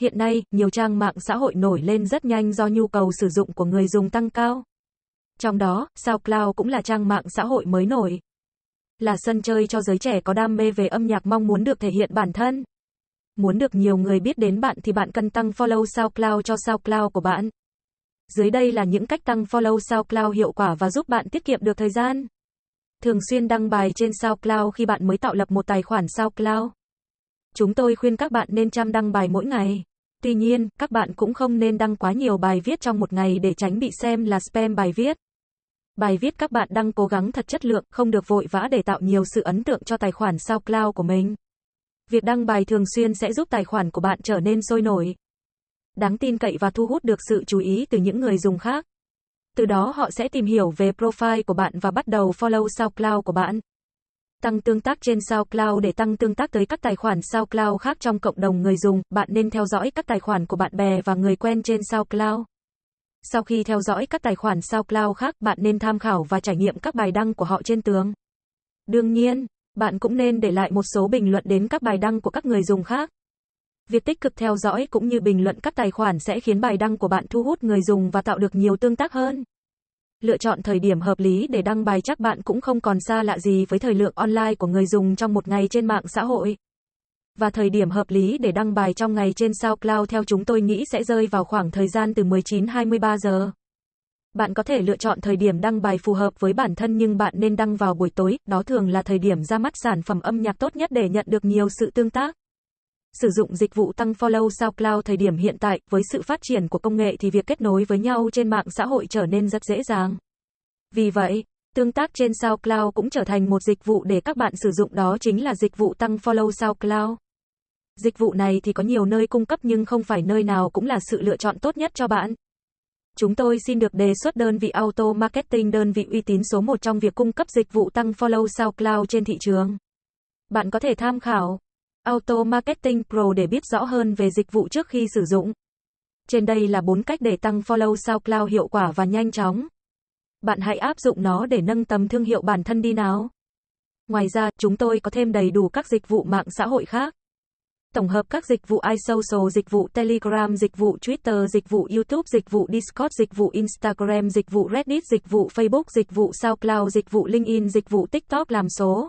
Hiện nay, nhiều trang mạng xã hội nổi lên rất nhanh do nhu cầu sử dụng của người dùng tăng cao. Trong đó, SoundCloud cũng là trang mạng xã hội mới nổi. Là sân chơi cho giới trẻ có đam mê về âm nhạc mong muốn được thể hiện bản thân. Muốn được nhiều người biết đến bạn thì bạn cần tăng follow SoundCloud cho SoundCloud của bạn. Dưới đây là những cách tăng follow SoundCloud hiệu quả và giúp bạn tiết kiệm được thời gian. Thường xuyên đăng bài trên SoundCloud khi bạn mới tạo lập một tài khoản SoundCloud. Chúng tôi khuyên các bạn nên chăm đăng bài mỗi ngày. Tuy nhiên, các bạn cũng không nên đăng quá nhiều bài viết trong một ngày để tránh bị xem là spam bài viết. Bài viết các bạn đăng cố gắng thật chất lượng, không được vội vã để tạo nhiều sự ấn tượng cho tài khoản SoundCloud của mình. Việc đăng bài thường xuyên sẽ giúp tài khoản của bạn trở nên sôi nổi, đáng tin cậy và thu hút được sự chú ý từ những người dùng khác. Từ đó họ sẽ tìm hiểu về profile của bạn và bắt đầu follow SoundCloud của bạn tăng tương tác trên SoundCloud để tăng tương tác tới các tài khoản SoundCloud khác trong cộng đồng người dùng, bạn nên theo dõi các tài khoản của bạn bè và người quen trên SoundCloud. Sau khi theo dõi các tài khoản SoundCloud khác, bạn nên tham khảo và trải nghiệm các bài đăng của họ trên tường. Đương nhiên, bạn cũng nên để lại một số bình luận đến các bài đăng của các người dùng khác. Việc tích cực theo dõi cũng như bình luận các tài khoản sẽ khiến bài đăng của bạn thu hút người dùng và tạo được nhiều tương tác hơn. Lựa chọn thời điểm hợp lý để đăng bài chắc bạn cũng không còn xa lạ gì với thời lượng online của người dùng trong một ngày trên mạng xã hội. Và thời điểm hợp lý để đăng bài trong ngày trên SoundCloud theo chúng tôi nghĩ sẽ rơi vào khoảng thời gian từ 19-23 giờ. Bạn có thể lựa chọn thời điểm đăng bài phù hợp với bản thân nhưng bạn nên đăng vào buổi tối, đó thường là thời điểm ra mắt sản phẩm âm nhạc tốt nhất để nhận được nhiều sự tương tác. Sử dụng dịch vụ tăng follow sao cloud thời điểm hiện tại, với sự phát triển của công nghệ thì việc kết nối với nhau trên mạng xã hội trở nên rất dễ dàng. Vì vậy, tương tác trên sao cloud cũng trở thành một dịch vụ để các bạn sử dụng đó chính là dịch vụ tăng follow sao cloud Dịch vụ này thì có nhiều nơi cung cấp nhưng không phải nơi nào cũng là sự lựa chọn tốt nhất cho bạn. Chúng tôi xin được đề xuất đơn vị Auto Marketing đơn vị uy tín số 1 trong việc cung cấp dịch vụ tăng follow sao cloud trên thị trường. Bạn có thể tham khảo Auto Marketing Pro để biết rõ hơn về dịch vụ trước khi sử dụng. Trên đây là 4 cách để tăng follow SoundCloud hiệu quả và nhanh chóng. Bạn hãy áp dụng nó để nâng tầm thương hiệu bản thân đi nào. Ngoài ra, chúng tôi có thêm đầy đủ các dịch vụ mạng xã hội khác. Tổng hợp các dịch vụ iSocial, dịch vụ Telegram, dịch vụ Twitter, dịch vụ YouTube, dịch vụ Discord, dịch vụ Instagram, dịch vụ Reddit, dịch vụ Facebook, dịch vụ SoundCloud, dịch vụ LinkedIn, dịch vụ TikTok làm số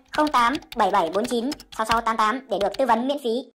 08 7749 6688 để được tư vấn miễn phí.